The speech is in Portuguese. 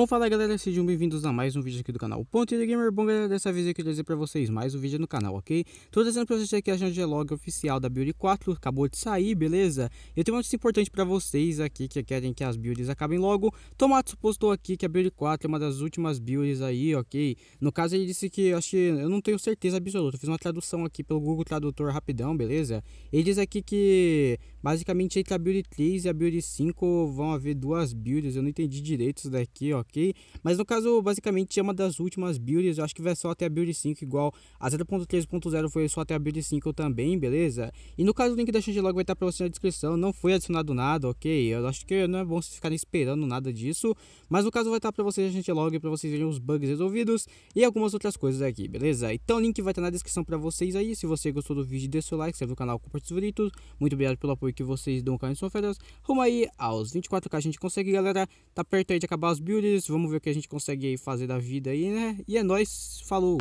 Bom, fala galera, sejam bem-vindos a mais um vídeo aqui do canal Ponto de Gamer. Bom galera, dessa vez eu queria dizer pra vocês mais um vídeo no canal, ok? Tô trazendo pra vocês aqui a é log oficial da Build 4, acabou de sair, beleza? Eu tenho uma notícia importante pra vocês aqui que querem que as builds acabem logo. Tomato postou aqui que a Build 4 é uma das últimas builds aí, ok? No caso ele disse que, eu, que eu não tenho certeza absoluta, fiz uma tradução aqui pelo Google Tradutor rapidão, beleza? Ele diz aqui que Basicamente entre a build 3 e a build 5 vão haver duas builds, eu não entendi direito isso daqui, ok? Mas no caso, basicamente é uma das últimas builds, eu acho que vai só até a build 5 igual a 0.3.0 foi só até a build 5 também, beleza? E no caso o link da changelog vai estar tá para você na descrição, não foi adicionado nada, ok? Eu acho que não é bom vocês ficarem esperando nada disso, mas no caso vai estar tá para vocês na changelog para vocês verem os bugs resolvidos e algumas outras coisas aqui, beleza? Então o link vai estar tá na descrição para vocês aí, se você gostou do vídeo, deixa seu like, se inscreve no canal, compartilhe os favoritos. Muito obrigado pelo apoio que vocês dão cá em ofertas. Rumo aí aos 24k a gente consegue, galera. Tá perto aí de acabar os builds. Vamos ver o que a gente consegue fazer da vida aí, né? E é nóis. Falou!